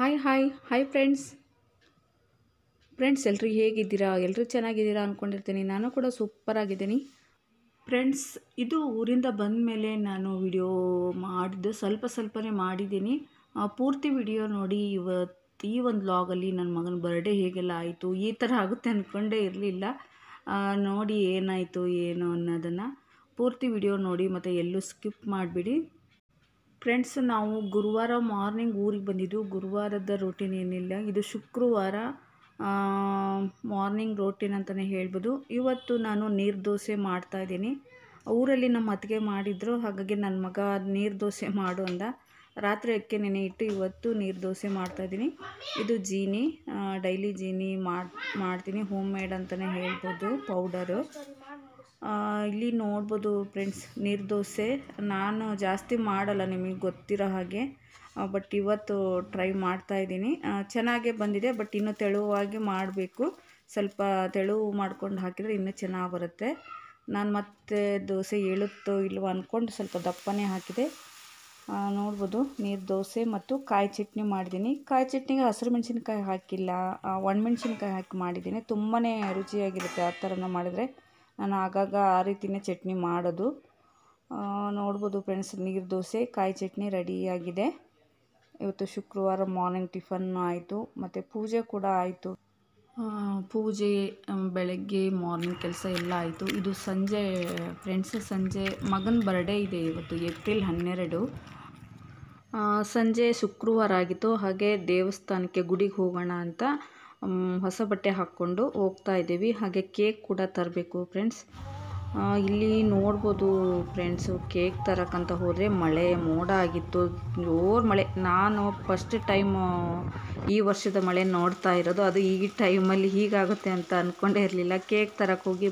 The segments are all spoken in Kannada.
hi hi hi friends friends ಎಲ್ಲರೂ ಹೇಗಿದ್ದೀರಾ ಎಲ್ಲರೂ ಚೆನ್ನಾಗಿದ್ದೀರಾ ಅಂದ್ಕೊಂಡಿರ್ತೀನಿ ನಾನು ಕೂಡ ಸೂಪರಾಗಿದ್ದೀನಿ ಫ್ರೆಂಡ್ಸ್ ಇದು ಊರಿಂದ ಬಂದ ಮೇಲೆ ನಾನು ವಿಡಿಯೋ ಮಾಡಿದ್ದು ಸ್ವಲ್ಪ ಸ್ವಲ್ಪನೇ ಮಾಡಿದ್ದೀನಿ ಪೂರ್ತಿ ವಿಡಿಯೋ ನೋಡಿ ಇವತ್ತು ಈ ಒಂದು ಲಾಗಲ್ಲಿ ನನ್ನ ಮಗನ ಬರ್ಡೇ ಹೇಗೆಲ್ಲ ಆಯಿತು ಈ ಥರ ಆಗುತ್ತೆ ಅಂದ್ಕೊಂಡೇ ಇರಲಿಲ್ಲ ನೋಡಿ ಏನಾಯಿತು ಏನು ಅನ್ನೋದನ್ನು ಪೂರ್ತಿ ವಿಡಿಯೋ ನೋಡಿ ಮತ್ತು ಎಲ್ಲೂ ಸ್ಕಿಪ್ ಮಾಡಿಬಿಡಿ ಫ್ರೆಂಡ್ಸ್ ನಾವು ಗುರುವಾರ ಮಾರ್ನಿಂಗ್ ಊರಿಗೆ ಬಂದಿದ್ದು ಗುರುವಾರದ ರೋಟೀನ್ ಏನಿಲ್ಲ ಇದು ಶುಕ್ರವಾರ ಮಾರ್ನಿಂಗ್ ರೋಟೀನ್ ಅಂತಲೇ ಹೇಳ್ಬೋದು ಇವತ್ತು ನಾನು ನೀರು ದೋಸೆ ಮಾಡ್ತಾಯಿದ್ದೀನಿ ಊರಲ್ಲಿ ನಮ್ಮ ಅತ್ತಿಗೆ ಮಾಡಿದ್ರು ಹಾಗಾಗಿ ನನ್ನ ಮಗ ನೀರು ದೋಸೆ ಮಾಡು ಅಂದ ರಾತ್ರಿ ಅಕ್ಕಿ ನೆನೆ ಇಟ್ಟು ಇವತ್ತು ನೀರು ದೋಸೆ ಮಾಡ್ತಾಯಿದ್ದೀನಿ ಇದು ಜೀನಿ ಡೈಲಿ ಜೀನಿ ಮಾಡ್ತೀನಿ ಹೋಮ್ ಮೇಡ್ ಅಂತಲೇ ಹೇಳ್ಬೋದು ಪೌಡರು ಇಲ್ಲಿ ನೋಡ್ಬೋದು ಫ್ರೆಂಡ್ಸ್ ದೋಸೆ ನಾನು ಜಾಸ್ತಿ ಮಾಡಲ್ಲ ನಿಮಗೆ ಗೊತ್ತಿರೋ ಹಾಗೆ ಬಟ್ ಇವತ್ತು ಟ್ರೈ ಮಾಡ್ತಾ ಇದ್ದೀನಿ ಚೆನ್ನಾಗೇ ಬಂದಿದೆ ಬಟ್ ಇನ್ನೂ ತೆಳುವಾಗಿ ಮಾಡಬೇಕು ಸ್ವಲ್ಪ ತೆಳುವು ಮಾಡ್ಕೊಂಡು ಹಾಕಿದರೆ ಇನ್ನೂ ಚೆನ್ನಾಗಿ ಬರುತ್ತೆ ನಾನು ಮತ್ತೆ ದೋಸೆ ಏಳುತ್ತೋ ಇಲ್ಲವೋ ಅಂದ್ಕೊಂಡು ಸ್ವಲ್ಪ ದಪ್ಪನೇ ಹಾಕಿದೆ ನೋಡ್ಬೋದು ನೀರು ದೋಸೆ ಮತ್ತು ಕಾಯಿ ಚಟ್ನಿ ಮಾಡಿದ್ದೀನಿ ಕಾಯಿ ಚಟ್ನಿಗೆ ಹಸಿರು ಮೆಣಸಿನ್ಕಾಯಿ ಹಾಕಿಲ್ಲ ಒಣಮೆಣ್ಸಿನ್ಕಾಯಿ ಹಾಕಿ ಮಾಡಿದ್ದೀನಿ ತುಂಬಾ ರುಚಿಯಾಗಿರುತ್ತೆ ಆ ಥರನ ಮಾಡಿದರೆ ನಾನು ಆಗಾಗ ಆ ರೀತಿಯೇ ಚಟ್ನಿ ಮಾಡೋದು ನೋಡ್ಬೋದು ಫ್ರೆಂಡ್ಸ್ ನೀರು ದೋಸೆ ಕಾಯಿ ಚಟ್ನಿ ರೆಡಿಯಾಗಿದೆ ಇವತ್ತು ಶುಕ್ರವಾರ ಮಾರ್ನಿಂಗ್ ಟಿಫನ್ ಆಯಿತು ಮತ್ತು ಪೂಜೆ ಕೂಡ ಆಯಿತು ಪೂಜೆ ಬೆಳಗ್ಗೆ ಮಾರ್ನಿಂಗ್ ಕೆಲಸ ಎಲ್ಲ ಆಯಿತು ಇದು ಸಂಜೆ ಫ್ರೆಂಡ್ಸ್ ಸಂಜೆ ಮಗನ ಬರ್ಡೇ ಇದೆ ಇವತ್ತು ಏಪ್ರಿಲ್ ಹನ್ನೆರಡು ಸಂಜೆ ಶುಕ್ರವಾರ ಆಗಿತ್ತು ಹಾಗೆ ದೇವಸ್ಥಾನಕ್ಕೆ ಗುಡಿಗೆ ಹೋಗೋಣ ಅಂತ ಹೊಸ ಬಟ್ಟೆ ಹಾಕ್ಕೊಂಡು ಹೋಗ್ತಾ ಇದ್ದೀವಿ ಹಾಗೆ ಕೇಕ್ ಕೂಡ ತರಬೇಕು ಫ್ರೆಂಡ್ಸ್ ಇಲ್ಲಿ ನೋಡ್ಬೋದು ಫ್ರೆಂಡ್ಸು ಕೇಕ್ ತರಕಂತ ಹೋದರೆ ಮಳೆ ಮೋಡ ಆಗಿತ್ತು ಜೋರು ಮಳೆ ನಾನು ಫಸ್ಟ್ ಟೈಮ್ ಈ ವರ್ಷದ ಮಳೆ ನೋಡ್ತಾ ಇರೋದು ಅದು ಈ ಟೈಮಲ್ಲಿ ಹೀಗಾಗುತ್ತೆ ಅಂತ ಅಂದ್ಕೊಂಡೇ ಇರಲಿಲ್ಲ ಕೇಕ್ ತರಕ್ಕೆ ಹೋಗಿ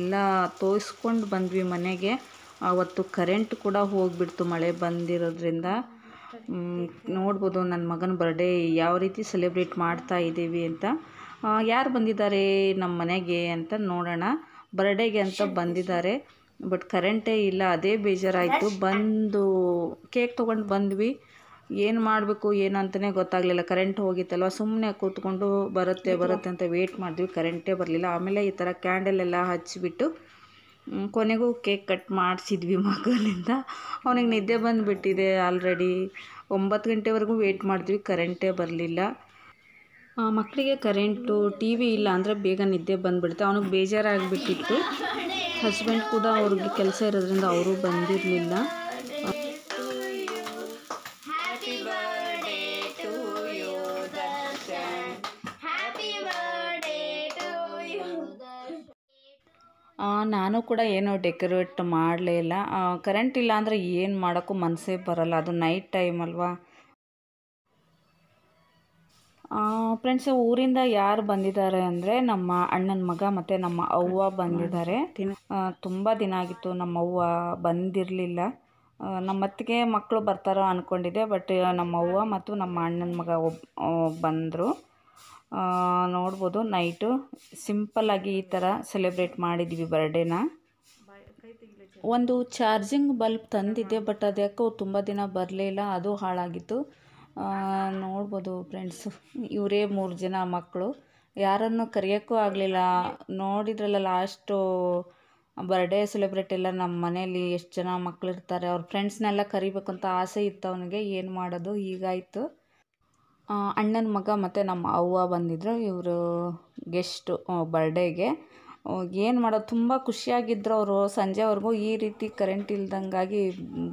ಎಲ್ಲ ತೋರಿಸ್ಕೊಂಡು ಬಂದ್ವಿ ಮನೆಗೆ ಆವತ್ತು ಕರೆಂಟ್ ಕೂಡ ಹೋಗಿಬಿಡ್ತು ಮಳೆ ಬಂದಿರೋದ್ರಿಂದ ನೋಡ್ಬೋದು ನನ್ನ ಮಗನ ಬರ್ಡೇ ಯಾವ ರೀತಿ ಸೆಲೆಬ್ರೇಟ್ ಮಾಡ್ತಾ ಇದ್ದೀವಿ ಅಂತ ಯಾರು ಬಂದಿದ್ದಾರೆ ನಮ್ಮ ಮನೆಗೆ ಅಂತ ನೋಡೋಣ ಬರ್ಡೇಗೆ ಅಂತ ಬಂದಿದ್ದಾರೆ ಬಟ್ ಕರೆಂಟೇ ಇಲ್ಲ ಅದೇ ಬೇಜಾರಾಯಿತು ಬಂದು ಕೇಕ್ ತೊಗೊಂಡು ಬಂದ್ವಿ ಏನು ಮಾಡಬೇಕು ಏನು ಗೊತ್ತಾಗಲಿಲ್ಲ ಕರೆಂಟ್ ಹೋಗಿತ್ತಲ್ವ ಸುಮ್ಮನೆ ಕೂತ್ಕೊಂಡು ಬರುತ್ತೆ ಬರುತ್ತೆ ಅಂತ ವೇಟ್ ಮಾಡಿದ್ವಿ ಕರೆಂಟೇ ಬರಲಿಲ್ಲ ಆಮೇಲೆ ಈ ಥರ ಎಲ್ಲ ಹಚ್ಚಿಬಿಟ್ಟು ಕೊನೆಗೂ ಕೇಕ್ ಕಟ್ ಮಾಡಿಸಿದ್ವಿ ಮಗನಿಂದ ಅವನಿಗೆ ನಿದ್ದೆ ಬಂದುಬಿಟ್ಟಿದೆ ಆಲ್ರೆಡಿ ಒಂಬತ್ತು ಗಂಟೆವರೆಗೂ ವೇಟ್ ಮಾಡಿದ್ವಿ ಕರೆಂಟೇ ಬರಲಿಲ್ಲ ಮಕ್ಕಳಿಗೆ ಕರೆಂಟು ಟಿ ವಿ ಇಲ್ಲ ಅಂದರೆ ಬೇಗ ನಿದ್ದೆ ಬಂದುಬಿಡುತ್ತೆ ಅವ್ನಿಗೆ ಬೇಜಾರಾಗಿಬಿಟ್ಟಿತ್ತು ಹಸ್ಬೆಂಡ್ ಕೂಡ ಅವ್ರಿಗೆ ಕೆಲಸ ಇರೋದ್ರಿಂದ ಅವರು ಬಂದಿರಲಿಲ್ಲ ನಾನು ಕೂಡ ಏನು ಡೆಕೋರೇಟ್ ಮಾಡಲೇ ಇಲ್ಲ ಕರೆಂಟ್ ಇಲ್ಲ ಅಂದರೆ ಏನು ಮಾಡೋಕ್ಕೂ ಮನಸ್ಸೇ ಬರಲ್ಲ ಅದು ನೈಟ್ ಟೈಮ್ ಅಲ್ವಾ ಫ್ರೆಂಡ್ಸ್ ಊರಿಂದ ಯಾರು ಬಂದಿದ್ದಾರೆ ಅಂದರೆ ನಮ್ಮ ಅಣ್ಣನ ಮಗ ಮತ್ತು ನಮ್ಮ ಅವ್ವ ಬಂದಿದ್ದಾರೆ ತುಂಬ ದಿನ ಆಗಿತ್ತು ನಮ್ಮ ಅವ್ವ ಬಂದಿರಲಿಲ್ಲ ನಮ್ಮತ್ತಿಗೆ ಮಕ್ಕಳು ಬರ್ತಾರೋ ಅಂದ್ಕೊಂಡಿದ್ದೆ ಬಟ್ ನಮ್ಮ ಅವ್ವ ಮತ್ತು ನಮ್ಮ ಅಣ್ಣನ ಮಗ ಒಬ್ಬ ಬಂದರು ನೋಡ್ಬೋದು ನೈಟು ಸಿಂಪಲ್ಲಾಗಿ ಈ ಥರ ಸೆಲೆಬ್ರೇಟ್ ಮಾಡಿದ್ವಿ ಬರ್ಡೇನ ಒಂದು ಚಾರ್ಜಿಂಗ್ ಬಲ್ಬ್ ತಂದಿದ್ದೆ ಬಟ್ ಅದ್ಯಾಕೋ ತುಂಬ ದಿನ ಬರಲಿಲ್ಲ ಅದು ಹಾಳಾಗಿತ್ತು ನೋಡ್ಬೋದು ಫ್ರೆಂಡ್ಸು ಇವರೇ ಮೂರು ಜನ ಮಕ್ಕಳು ಯಾರನ್ನು ಕರೆಯೋಕ್ಕೂ ಆಗಲಿಲ್ಲ ನೋಡಿದ್ರಲ್ಲ ಲಾಸ್ಟು ಬರ್ಡೇ ಸೆಲೆಬ್ರೇಟ್ ಎಲ್ಲ ನಮ್ಮ ಮನೆಯಲ್ಲಿ ಎಷ್ಟು ಜನ ಮಕ್ಕಳು ಇರ್ತಾರೆ ಅವ್ರ ಫ್ರೆಂಡ್ಸ್ನೆಲ್ಲ ಕರಿಬೇಕು ಅಂತ ಆಸೆ ಇತ್ತು ಅವನಿಗೆ ಏನು ಮಾಡೋದು ಹೀಗಾಯಿತು ಅಣ್ಣನ ಮಗ ಮತ್ತು ನಮ್ಮ ಅವ್ವ ಬಂದಿದ್ದರು ಇವರು ಗೆಸ್ಟು ಬರ್ಡೇಗೆ ಏನು ಮಾಡೋದು ತುಂಬ ಖುಷಿಯಾಗಿದ್ದರು ಅವರು ಸಂಜೆವರೆಗೂ ಈ ರೀತಿ ಕರೆಂಟ್ ಇಲ್ದಂಗಾಗಿ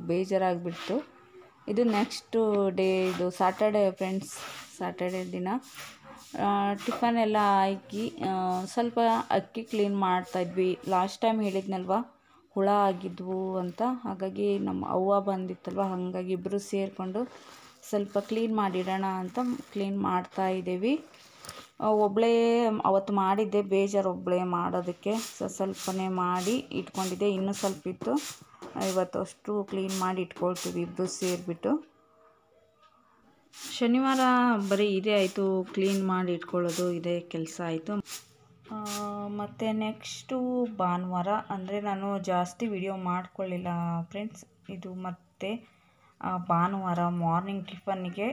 ಬೇಜಾರಾಗಿಬಿಡ್ತು ಇದು ನೆಕ್ಸ್ಟು ಡೇ ಇದು ಸಾಟರ್ಡೆ ಫ್ರೆಂಡ್ಸ್ ಸಾಟರ್ಡೆ ದಿನ ಟಿಫನ್ ಎಲ್ಲ ಹಾಕಿ ಸ್ವಲ್ಪ ಅಕ್ಕಿ ಕ್ಲೀನ್ ಮಾಡ್ತಾಯಿದ್ವಿ ಲಾಸ್ಟ್ ಟೈಮ್ ಹೇಳಿದ್ನಲ್ವ ಹುಳ ಆಗಿದ್ವು ಅಂತ ಹಾಗಾಗಿ ನಮ್ಮ ಅವ್ವ ಬಂದಿತ್ತಲ್ವ ಹಾಗಾಗಿ ಇಬ್ಬರು ಸೇರಿಕೊಂಡು ಸ್ವಲ್ಪ ಕ್ಲೀನ್ ಮಾಡಿಡೋಣ ಅಂತ ಕ್ಲೀನ್ ಮಾಡ್ತಾ ಇದ್ದೀವಿ ಒಬ್ಬಳೇ ಅವತ್ತು ಮಾಡಿದ್ದೆ ಬೇಜಾರು ಒಬ್ಬಳೇ ಮಾಡೋದಕ್ಕೆ ಸೊ ಸ್ವಲ್ಪನೇ ಮಾಡಿ ಇಟ್ಕೊಂಡಿದ್ದೆ ಇನ್ನೂ ಸ್ವಲ್ಪ ಇತ್ತು ಇವತ್ತು ಕ್ಲೀನ್ ಮಾಡಿ ಇಟ್ಕೊಳ್ತೀವಿ ಇಬ್ಬರು ಸೇರಿಬಿಟ್ಟು ಶನಿವಾರ ಬರೀ ಇದೇ ಆಯಿತು ಕ್ಲೀನ್ ಮಾಡಿ ಇಟ್ಕೊಳ್ಳೋದು ಇದೇ ಕೆಲಸ ಆಯಿತು ಮತ್ತು ನೆಕ್ಸ್ಟು ಭಾನುವಾರ ಅಂದರೆ ನಾನು ಜಾಸ್ತಿ ವಿಡಿಯೋ ಮಾಡ್ಕೊಳ್ಳಿಲ್ಲ ಫ್ರೆಂಡ್ಸ್ ಇದು ಮತ್ತೆ ಭಾನುವಾರ ಮಾರ್ನಿಂಗ್ ಟಿಫನ್ನಿಗೆ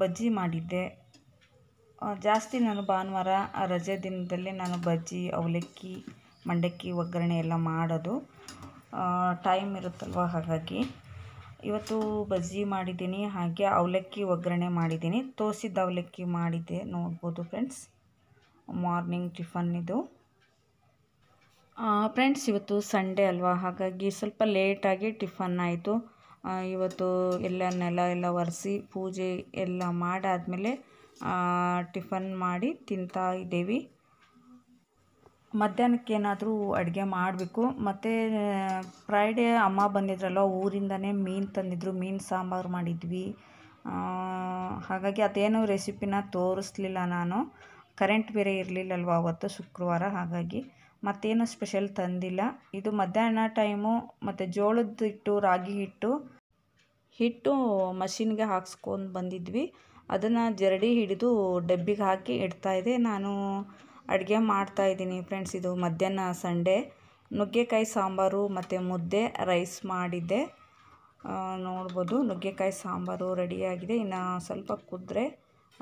ಬಜ್ಜಿ ಮಾಡಿದ್ದೆ ಜಾಸ್ತಿ ನಾನು ಭಾನುವಾರ ರಜೆ ದಿನದಲ್ಲಿ ನಾನು ಬಜ್ಜಿ ಅವಲಕ್ಕಿ ಮಂಡಕ್ಕಿ ಒಗ್ಗರಣೆ ಎಲ್ಲ ಮಾಡೋದು ಟೈಮ್ ಇರುತ್ತಲ್ವ ಹಾಗಾಗಿ ಇವತ್ತು ಬಜ್ಜಿ ಮಾಡಿದ್ದೀನಿ ಹಾಗೆ ಅವಲಕ್ಕಿ ಒಗ್ಗರಣೆ ಮಾಡಿದ್ದೀನಿ ತೋಸಿದ ಅವಲಕ್ಕಿ ಮಾಡಿದ್ದೆ ನೋಡ್ಬೋದು ಫ್ರೆಂಡ್ಸ್ ಮಾರ್ನಿಂಗ್ ಟಿಫನ್ ಇದು ಫ್ರೆಂಡ್ಸ್ ಇವತ್ತು ಸಂಡೇ ಅಲ್ವಾ ಹಾಗಾಗಿ ಸ್ವಲ್ಪ ಲೇಟಾಗಿ ಟಿಫನ್ ಆಯಿತು ಇವತ್ತು ನೆಲ ಎಲ್ಲ ಒರೆಸಿ ಪೂಜೆ ಎಲ್ಲ ಮಾಡಾದಮೇಲೆ ಟಿಫನ್ ಮಾಡಿ ತಿಂತಾ ಇದ್ದೀವಿ ಮಧ್ಯಾಹ್ನಕ್ಕೆ ಏನಾದರೂ ಅಡುಗೆ ಮಾಡಬೇಕು ಮತ್ತು ಫ್ರೈಡೇ ಅಮ್ಮ ಬಂದಿದ್ರಲ್ವ ಊರಿಂದನೇ ಮೀನು ತಂದಿದ್ರು ಮೀನು ಸಾಂಬಾರು ಮಾಡಿದ್ವಿ ಹಾಗಾಗಿ ಅದೇನು ರೆಸಿಪಿನ ತೋರಿಸ್ಲಿಲ್ಲ ನಾನು ಕರೆಂಟ್ ಬೇರೆ ಇರಲಿಲ್ಲಲ್ವ ಅವತ್ತು ಶುಕ್ರವಾರ ಹಾಗಾಗಿ ಮತ್ತೇನು ಸ್ಪೆಷಲ್ ತಂದಿಲ್ಲ ಇದು ಮಧ್ಯಾಹ್ನ ಟೈಮು ಮತ್ತು ಜೋಳದ ಹಿಟ್ಟು ರಾಗಿ ಹಿಟ್ಟು ಹಿಟ್ಟು ಮಷಿನ್ಗೆ ಹಾಕ್ಸ್ಕೊಂಡು ಬಂದಿದ್ವಿ ಅದನ್ನು ಜರಡಿ ಹಿಡಿದು ಡಬ್ಬಿಗೆ ಹಾಕಿ ಇಡ್ತಾಯಿದ್ದೆ ನಾನು ಅಡುಗೆ ಮಾಡ್ತಾಯಿದ್ದೀನಿ ಫ್ರೆಂಡ್ಸ್ ಇದು ಮಧ್ಯಾಹ್ನ ಸಂಡೇ ನುಗ್ಗೆಕಾಯಿ ಸಾಂಬಾರು ಮತ್ತು ಮುದ್ದೆ ರೈಸ್ ಮಾಡಿದ್ದೆ ನೋಡ್ಬೋದು ನುಗ್ಗೆಕಾಯಿ ಸಾಂಬಾರು ರೆಡಿಯಾಗಿದೆ ಇನ್ನು ಸ್ವಲ್ಪ ಕುದ್ರೆ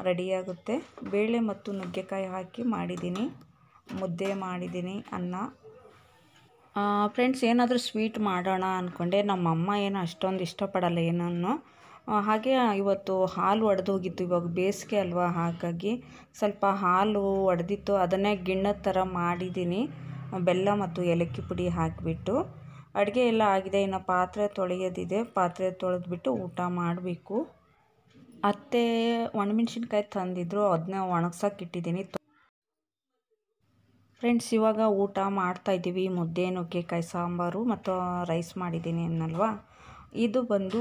ರೆಡಿಯಾಗುತ್ತೆ ಬೇಳೆ ಮತ್ತು ನುಗ್ಗೆಕಾಯಿ ಹಾಕಿ ಮಾಡಿದ್ದೀನಿ ಮುದ್ದೆ ಮಾಡಿದ್ದೀನಿ ಅನ್ನ ಫ್ರೆಂಡ್ಸ್ ಏನಾದರೂ ಸ್ವೀಟ್ ಮಾಡೋಣ ಅಂದ್ಕೊಂಡೆ ನಮ್ಮಮ್ಮ ಏನು ಅಷ್ಟೊಂದು ಇಷ್ಟಪಡಲ್ಲ ಏನನ್ನು ಹಾಗೆ ಇವತ್ತು ಹಾಲು ಒಡೆದೋಗಿತ್ತು ಇವಾಗ ಬೇಸಿಗೆ ಅಲ್ವಾ ಹಾಗಾಗಿ ಸ್ವಲ್ಪ ಹಾಲು ಒಡೆದಿತ್ತು ಅದನ್ನೇ ಗಿಣ್ಣದ ಥರ ಮಾಡಿದ್ದೀನಿ ಬೆಲ್ಲ ಮತ್ತು ಏಲಕ್ಕಿ ಪುಡಿ ಹಾಕಿಬಿಟ್ಟು ಅಡುಗೆ ಎಲ್ಲ ಆಗಿದೆ ಇನ್ನು ಪಾತ್ರೆ ತೊಳೆಯೋದಿದೆ ಪಾತ್ರೆ ತೊಳೆದ್ಬಿಟ್ಟು ಊಟ ಮಾಡಬೇಕು ಅತ್ತೆ ಒಣಮೆಣ್ಸಿನ್ಕಾಯಿ ತಂದಿದ್ರು ಅದನ್ನ ಒಣಗ್ಸೋಕೆ ಇಟ್ಟಿದ್ದೀನಿ ಫ್ರೆಂಡ್ಸ್ ಇವಾಗ ಊಟ ಮಾಡ್ತಾಯಿದ್ದೀವಿ ಮುದ್ದೆ ನುಗ್ಗೆಕಾಯಿ ಸಾಂಬಾರು ಮತ್ತು ರೈಸ್ ಮಾಡಿದ್ದೀನಿ ಅನ್ನಲ್ವಾ ಇದು ಬಂದು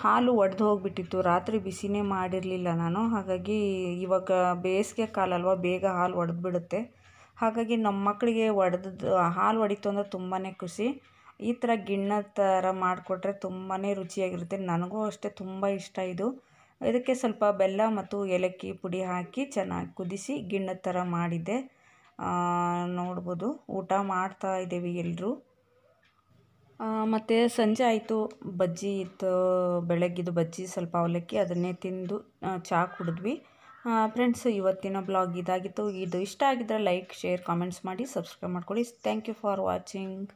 ಹಾಲು ಒಡೆದು ಹೋಗಿಬಿಟ್ಟಿತ್ತು ರಾತ್ರಿ ಬಿಸಿನೇ ಮಾಡಿರಲಿಲ್ಲ ನಾನು ಹಾಗಾಗಿ ಇವಾಗ ಬೇಸಿಗೆ ಕಾಲಲ್ವ ಬೇಗ ಹಾಲು ಒಡೆದ್ಬಿಡುತ್ತೆ ಹಾಗಾಗಿ ನಮ್ಮ ಮಕ್ಕಳಿಗೆ ಒಡೆದು ಹಾಲು ಒಡಿತು ಅಂದರೆ ತುಂಬಾ ಖುಷಿ ಈ ಥರ ಗಿಣ್ಣ ಥರ ಮಾಡಿಕೊಟ್ರೆ ತುಂಬಾ ರುಚಿಯಾಗಿರುತ್ತೆ ನನಗೂ ಅಷ್ಟೇ ತುಂಬ ಇಷ್ಟ ಇದು ಇದಕ್ಕೆ ಸ್ವಲ್ಪ ಬೆಲ್ಲ ಮತ್ತು ಏಲಕ್ಕಿ ಪುಡಿ ಹಾಕಿ ಚೆನ್ನಾಗಿ ಕುದಿಸಿ ಗಿಣ್ಣದ ಥರ ಮಾಡಿದ್ದೆ ನೋಡ್ಬೋದು ಊಟ ಮಾಡ್ತಾ ಇದ್ದೀವಿ ಎಲ್ಲರೂ ಮತ್ತು ಸಂಜೆ ಆಯಿತು ಬಜ್ಜಿ ಇತ್ತು ಬೆಳಗ್ಗಿದು ಬಜ್ಜಿ ಸ್ವಲ್ಪ ಅವಲಕ್ಕಿ ಅದನ್ನೇ ತಿಂದು ಚಹಾ ಕುಡಿದ್ವಿ ಫ್ರೆಂಡ್ಸ್ ಇವತ್ತಿನ ಬ್ಲಾಗ್ ಇದಾಗಿತ್ತು ಇದು ಇಷ್ಟ ಆಗಿದ್ರೆ ಲೈಕ್ ಶೇರ್ ಕಾಮೆಂಟ್ಸ್ ಮಾಡಿ ಸಬ್ಸ್ಕ್ರೈಬ್ ಮಾಡ್ಕೊಳ್ಳಿ ಥ್ಯಾಂಕ್ ಯು ಫಾರ್ ವಾಚಿಂಗ್